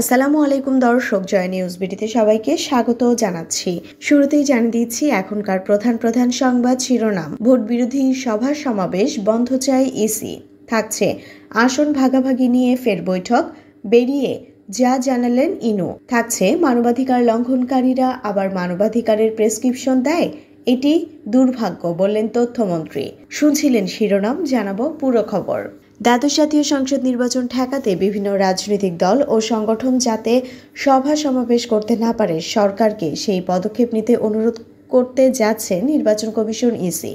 আসসালামু আলাইকুম দর্শক জয় নিউজ বিটিতে সবাইকে স্বাগত জানাচ্ছি শুরুতেই জানিয়ে দিচ্ছি এখনকার প্রধান প্রধান সংবাদ শিরোনাম ভোট বিরোধী সভা সমাবেশ বন্ধ চায় ইসি থাকছে আসন ভাগাভাগি নিয়ে ফের বৈঠক বেরিয়ে যা জানালেন ইনু থাকছে মানবাধিকার লঙ্ঘনকারীরা আবার মানবাধিকারের প্রেসক্রিপশন দেয় এটি দুর্ভাগ্য বললেন তথ্যমন্ত্রী শুনছিলেন শিরোনাম জানাবো পুরো খবর দ্বাদশ জাতীয় সংসদ নির্বাচন ঠেকাতে বিভিন্ন রাজনৈতিক দল ও সংগঠন যাতে সভা সমাবেশ করতে না পারে সরকারকে সেই পদক্ষেপ নিতে অনুরোধ করতে যাচ্ছে নির্বাচন কমিশন ইসি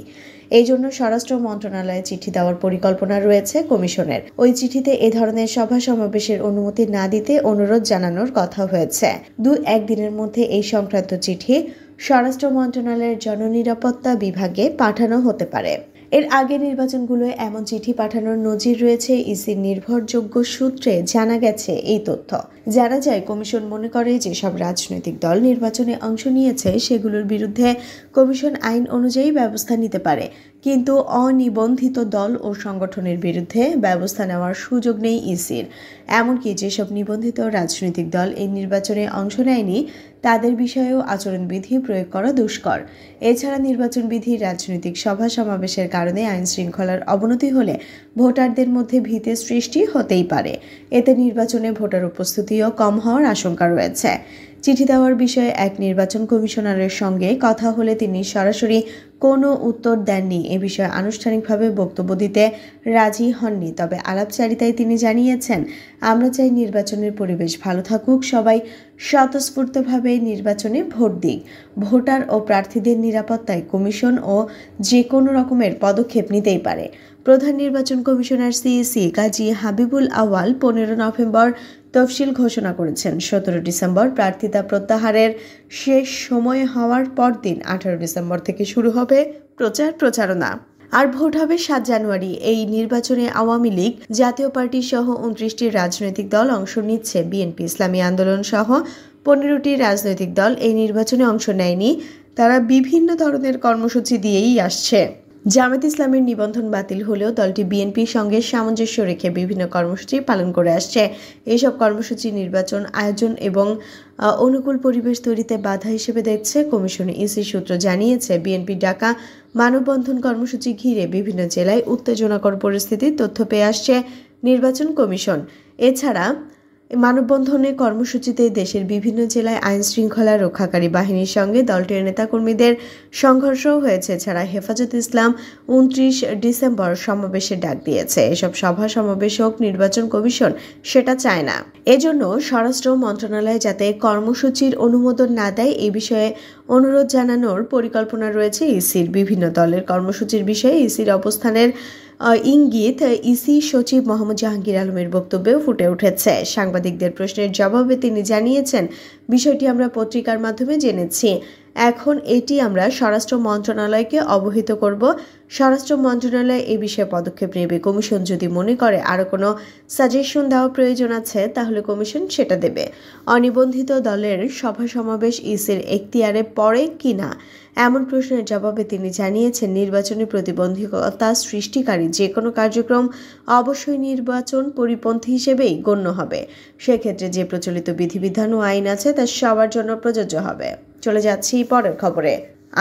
এই জন্য স্বরাষ্ট্র মন্ত্রণালয়ে চিঠি দেওয়ার পরিকল্পনা রয়েছে কমিশনের ওই চিঠিতে এ ধরনের সভা সমাবেশের অনুমতি না দিতে অনুরোধ জানানোর কথা হয়েছে দু একদিনের মধ্যে এই সংক্রান্ত চিঠি স্বরাষ্ট্র মন্ত্রণালয়ের জননিরাপত্তা বিভাগে পাঠানো হতে পারে এর আগে নির্বাচনগুলোয় এমন চিঠি পাঠানোর নজির রয়েছে ইসির নির্ভরযোগ্য সূত্রে জানা গেছে এই তথ্য জানা যায় কমিশন মনে করে যে সব রাজনৈতিক দল নির্বাচনে অংশ নিয়েছে সেগুলোর বিরুদ্ধে কমিশন আইন অনুযায়ী ব্যবস্থা নিতে পারে কিন্তু অনিবন্ধিত দল ও সংগঠনের বিরুদ্ধে ব্যবস্থা নেওয়ার সুযোগ নেই ইসির এমনকি যেসব নিবন্ধিত রাজনৈতিক দল এই নির্বাচনে অংশ নেয়নি তাদের বিষয়েও আচরণবিধি প্রয়োগ করা দুষ্কর এছাড়া নির্বাচন বিধি রাজনৈতিক সভা সমাবেশের কারণে আইন শৃঙ্খলার অবনতি হলে ভোটারদের মধ্যে ভীতের সৃষ্টি হতেই পারে এতে নির্বাচনে ভোটার উপস্থিতিও কম হওয়ার আশঙ্কা রয়েছে চিঠি দেওয়ার বিষয়ে এক নির্বাচন কমিশনারের সঙ্গে কথা হলে তিনি সরাসরি কোনো উত্তর দেননি এ বিষয়ে আনুষ্ঠানিকভাবে বক্তব্য দিতে রাজি হননি তবে আলাপচারিতায় তিনি জানিয়েছেন আমরা চাই নির্বাচনের পরিবেশ ভালো থাকুক সবাই স্বতঃস্ফূর্তভাবে নির্বাচনে ভোট দিক ভোটার ও প্রার্থীদের নিরাপত্তায় কমিশন ও যে কোনো রকমের পদক্ষেপ নিতেই পারে প্রধান নির্বাচন কমিশনার সিএসি কাজী হাবিবুল আওয়াল পনেরো নভেম্বর তফসিল ঘোষণা করেছেন সতেরো ডিসেম্বর প্রার্থিতা প্রত্যাহারের শেষ সময় হওয়ার পর দিন আঠারো ডিসেম্বর থেকে শুরু হবে প্রচার প্রচারণা আর ভোট হবে সাত জানুয়ারি এই নির্বাচনে আওয়ামী লীগ জাতীয় পার্টি সহ উনত্রিশটি রাজনৈতিক দল অংশ নিচ্ছে বিএনপি ইসলামী আন্দোলন সহ পনেরোটি রাজনৈতিক দল এই নির্বাচনে অংশ নেয়নি তারা বিভিন্ন ধরনের কর্মসূচি দিয়েই আসছে জামাত ইসলামের নিবন্ধন বাতিল হলেও দলটি বিএনপির সঙ্গে সামঞ্জস্য রেখে বিভিন্ন কর্মসূচি পালন করে আসছে এইসব কর্মসূচি নির্বাচন আয়োজন এবং অনুকূল পরিবেশ তৈরিতে বাধা হিসেবে দেখছে কমিশন ইসি সূত্র জানিয়েছে বিএনপি ডাকা মানববন্ধন কর্মসূচি ঘিরে বিভিন্ন জেলায় উত্তেজনাকর পরিস্থিতির তথ্য পেয়ে আসছে নির্বাচন কমিশন এছাড়া মানববন্ধনে কর্মসূচিতে দেশের বিভিন্ন জেলায় আইন শৃঙ্খলা রক্ষাকারী বাহিনীর সঙ্গে দলটির নেতাকর্মীদের সংঘর্ষও হয়েছে ছাড়া হেফাজত ইসলাম উনত্রিশ ডিসেম্বর সমাবেশে ডাক দিয়েছে এসব সভা সমাবেশ হোক নির্বাচন কমিশন সেটা চায় না এজন্য স্বরাষ্ট্র মন্ত্রণালয় যাতে কর্মসূচির অনুমোদন না দেয় এ বিষয়ে অনুরোধ জানানোর পরিকল্পনা রয়েছে ইসির বিভিন্ন দলের কর্মসূচির বিষয়ে ইসির অবস্থানের ইঙ্গিত ইসি সচিব মোহাম্মদ জাহাঙ্গীর আলমের বক্তব্যেও ফুটে উঠেছে সাংবাদিকদের প্রশ্নের জবাবে তিনি জানিয়েছেন বিষয়টি আমরা পত্রিকার মাধ্যমে জেনেছি এখন এটি আমরা স্বরাষ্ট্র মন্ত্রণালয়কে অবহিত করব স্বরাষ্ট্র মন্ত্রণালয় এ বিষয়ে পদক্ষেপ নেবে কমিশন যদি মনে করে আরও কোনো সাজেশন দেওয়া প্রয়োজন আছে তাহলে কমিশন সেটা দেবে অনিবন্ধিত দলের সভা সমাবেশ ইসির এখতিয়ারে পড়ে কি না এমন প্রশ্নের জবাবে তিনি জানিয়েছেন নির্বাচনে প্রতিবন্ধকতা সৃষ্টিকারী যে কোনো কার্যক্রম অবশ্যই নির্বাচন পরিপন্থী হিসেবেই গণ্য হবে সেক্ষেত্রে যে প্রচলিত বিধিবিধান ও আইন আছে তা সবার জন্য প্রযোজ্য হবে চলে যাচ্ছি পরের খবরে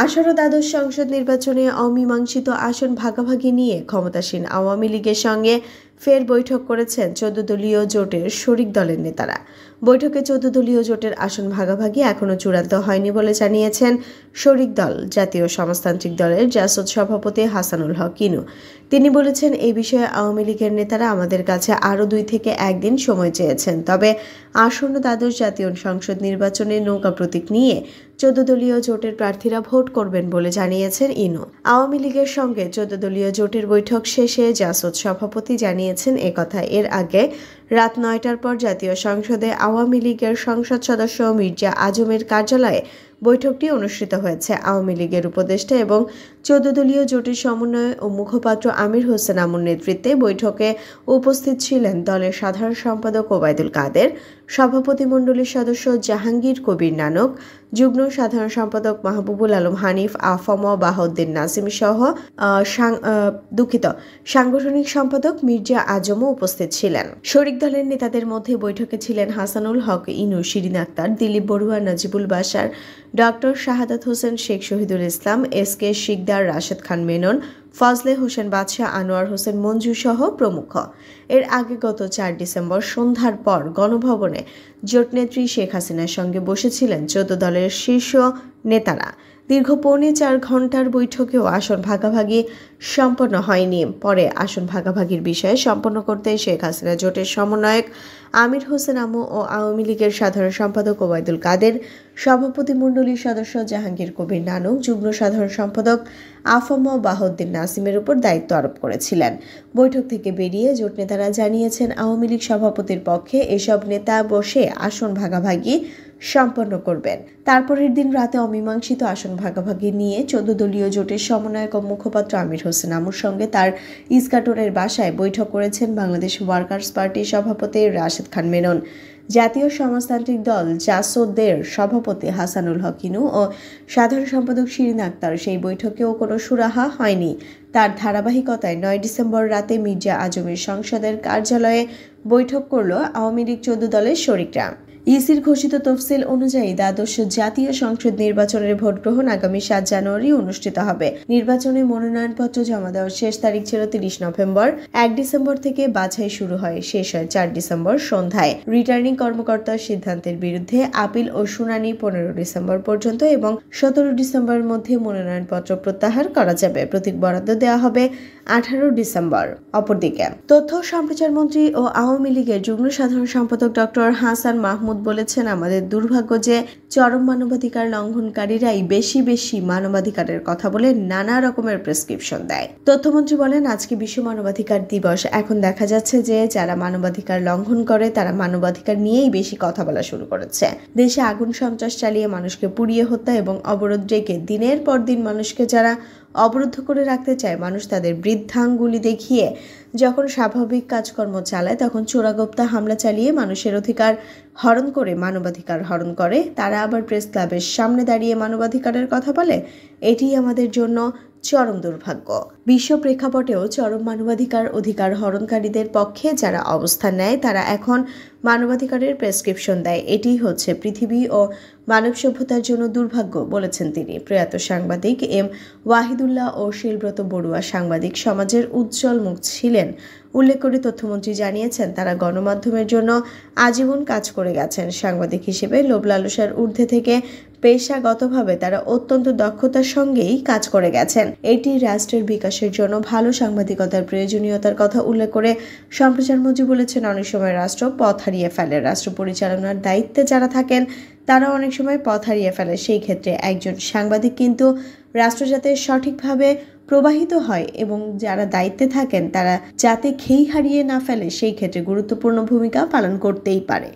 আঠারো দ্বাদশ সংসদ নির্বাচনে অমীমাংসিত আসন ভাগাভাগি নিয়ে ক্ষমতাসীন আওয়ামী লীগের সঙ্গে ফের বৈঠক করেছেন চৌদ্দ দলীয় জোটের শরিক দলের নেতারা বৈঠকে চৌদ্দ দলীয় জোটের আসন ভাগাভাগি এখনও চূড়ান্ত হয়নি বলে জানিয়েছেন শরিক দল জাতীয় সমাজতান্ত্রিক দলের জাসদ সভাপতি হাসানুল হক ইনু তিনি বলেছেন এই বিষয়ে আওয়ামী লীগের নেতারা আমাদের কাছে আরও দুই থেকে একদিন সময় চেয়েছেন তবে আসন্ন দ্বাদশ জাতীয় সংসদ নির্বাচনে নৌকা প্রতীক নিয়ে চৌদ্দ দলীয় জোটের প্রার্থীরা ভোট করবেন বলে জানিয়েছেন ইনু আওয়ামী লীগের সঙ্গে চৌদ্দ দলীয় জোটের বৈঠক শেষে জাসদ সভাপতি জানিয়ে জানিয়েছেন কথা এর আগে রাত নয়টার পর জাতীয় সংসদে আওয়ামী লীগের সংসদ সদস্য মির্জা আজমের কার্যালয়ে বৈঠকটি অনুষ্ঠিত হয়েছে আওয়ামী লীগের উপদেষ্টা এবং চৌদ্দ দলীয় জোটের সমন্বয় ও মুখপাত্র আমির হোসেন আমুর নেতৃত্বে বৈঠকে উপস্থিত ছিলেন দলের সাধারণ সম্পাদক ওবায়দুল কাদের সভাপতিমণ্ডলীর সদস্য জাহাঙ্গীর কবির নানক যুগ্ম সাধারণ সম্পাদক মাহবুবুল আলম হানিফ আফম বাহাউদ্দিন নাসিম সহ দুঃখিত সাংগঠনিক সম্পাদক মির্জা আজমও উপস্থিত ছিলেন শরিক দলের নেতাদের মধ্যে বৈঠকে ছিলেন হাসানুল হক ইনু Shirin Akter Dilip Barua Nazibul Basar doctor Shahadat Hossain Sheikh Shahidul Islam S K Sikder Rashed Khan Menon Fazle Hossain Badsha Anwar Hossain Manju সহ প্রমুখ এর আগে গত চার ডিসেম্বর সন্ধ্যার পর গণভবনে জোটনেত্রী শেখ হাসিনার সঙ্গে বসেছিলেন চোদ্দ দলের শীর্ষ নেতারা দীর্ঘ পৌনে চার ঘন্টার বৈঠকেও আসন ভাগাভাগি সম্পন্ন হয়নি পরে আসন ভাগাভাগির বিষয়ে সম্পন্ন করতে শেখ হাসিনা জোটের সমন্বয়ক আমির হোসেন আমু ও আওয়ামী লীগের সাধারণ সম্পাদক ওবায়দুল কাদের সভাপতিমণ্ডলীর সদস্য জাহাঙ্গীর কবির নানু যুগ্ম সাধারণ সম্পাদক আফম বাহদ্দিন নাসিমের উপর দায়িত্ব আরোপ করেছিলেন বৈঠক থেকে বেরিয়ে জোট নেতারা জানিয়েছেন আওয়ামী লীগ সভাপতির পক্ষে এসব নেতা বসে আসন ভাগাভাগি সম্পন্ন করবেন তারপরের দিন রাতে অমীমাংসিত আসন ভাগাভাগি নিয়ে চোদ্দ দলীয় জোটের সমন্বয়ক ও মুখপাত্র আমির হোসেন আমুর সঙ্গে তার ইস্কাটনের বাসায় বৈঠক করেছেন বাংলাদেশ ওয়ার্কার্স পার্টির সভাপতি রাশেদ খান মেনন জাতীয় সমাজতান্ত্রিক দল জাসদের সভাপতি হাসানুল হকিনু ও সাধারণ সম্পাদক শিরিন আক্তার সেই বৈঠকেও কোনো সুরাহা হয়নি তার ধারাবাহিকতায় নয় ডিসেম্বর রাতে মির্জা আজমের সংসদের কার্যালয়ে বৈঠক করল আওয়ামী লীগ চৌদ্দ দলের শরিকরা ইসির ঘোষিত তফসিল অনুযায়ী দ্বাদশ জাতীয় সংসদ নির্বাচনের ভোট গ্রহণ আগামী সাত জানুয়ারি অনুষ্ঠিত হবে নির্বাচনে মনোনয়নপত্র জমা দেওয়ার শেষ তারিখ ছিল তিরিশ নভেম্বর এক ডিসেম্বর থেকে বাছাই শুরু হয় শেষ হয় চার ডিসেম্বর সন্ধ্যায় রিটার্নিং কর্মকর্তার সিদ্ধান্তের বিরুদ্ধে আপিল ও শুনানি পনেরো ডিসেম্বর পর্যন্ত এবং সতেরো ডিসেম্বরের মধ্যে মনোনয়নপত্র প্রত্যাহার করা যাবে প্রতীক বরাদ্দ দেওয়া হবে আঠারো ডিসেম্বর অপরদিকে তথ্য সম্প্রচার মন্ত্রী ও আওয়ামী লীগের যুগ্ম সাধারণ সম্পাদক ডক্টর হাসান মাহমুদ বলেছেন আমাদের দুর্ভাগ্য যে চরম মানবাধিকার লঙ্ঘনকারীরাই বেশি বেশি মানবাধিকারের কথা বলে নানা রকমের প্রেসক্রিপশন দেয় তথ্যমন্ত্রী বলেন আজকে বিশ্ব মানবাধিকার দিবস এখন দেখা যাচ্ছে যে যারা মানবাধিকার লঙ্ঘন করে তারা মানবাধিকার নিয়েই বেশি কথা বলা শুরু করেছে দেশে আগুন সন্ত্রাস চালিয়ে মানুষকে পুড়িয়ে হত্যা এবং অবরোধ ডেকে দিনের পর দিন মানুষকে যারা অবরুদ্ধ করে রাখতে চায় মানুষ তাদের বৃদ্ধাঙ্গুলি দেখিয়ে যখন স্বাভাবিক কাজকর্ম চালায় তখন চোরাগোপ্তা হামলা চালিয়ে মানুষের অধিকার হরণ করে মানবাধিকার হরণ করে তারা আবার প্রেস ক্লাবের সামনে দাঁড়িয়ে মানবাধিকারের কথা বলে এটি আমাদের জন্য চরম দুর্ভাগ্য বিশ্ব প্রেক্ষাপটেও চরম মানবাধিকার অধিকার হরণকারীদের পক্ষে যারা অবস্থান নেয় তারা এখন মানবাধিকারের প্রেসক্রিপশন দেয় এটি হচ্ছে পৃথিবী ও মানব সভ্যতার জন্য দুর্ভাগ্য বলেছেন তিনি প্রয়াত সাংবাদিক এম ওয়াহিদুল্লাহ ও শিলব্রত বড়ুয়া সাংবাদিক সমাজের উজ্জ্বল মুখ ছিলেন উল্লেখ করে তথ্যমন্ত্রী জানিয়েছেন তারা গণমাধ্যমের জন্য আজীবন কাজ করে গেছেন সাংবাদিক হিসেবে লোভ লালসার ঊর্ধ্বে থেকে পেশাগতভাবে তারা অত্যন্ত দক্ষতার সঙ্গেই কাজ করে গেছেন এটি রাষ্ট্রের বিকাশের জন্য ভালো সাংবাদিকতার প্রয়োজনীয়তার কথা উল্লেখ করে সম্প্রচার মন্ত্রী বলেছেন অনেক সময় রাষ্ট্র পথ হারিয়ে ফেলে রাষ্ট্র পরিচালনার দায়িত্বে যারা থাকেন তারা অনেক সময় পথ হারিয়ে ফেলে সেই ক্ষেত্রে একজন সাংবাদিক কিন্তু রাষ্ট্র যাতে সঠিকভাবে প্রবাহিত হয় এবং যারা দায়িত্বে থাকেন তারা যাতে খেই হারিয়ে না ফেলে সেই ক্ষেত্রে গুরুত্বপূর্ণ ভূমিকা পালন করতেই পারে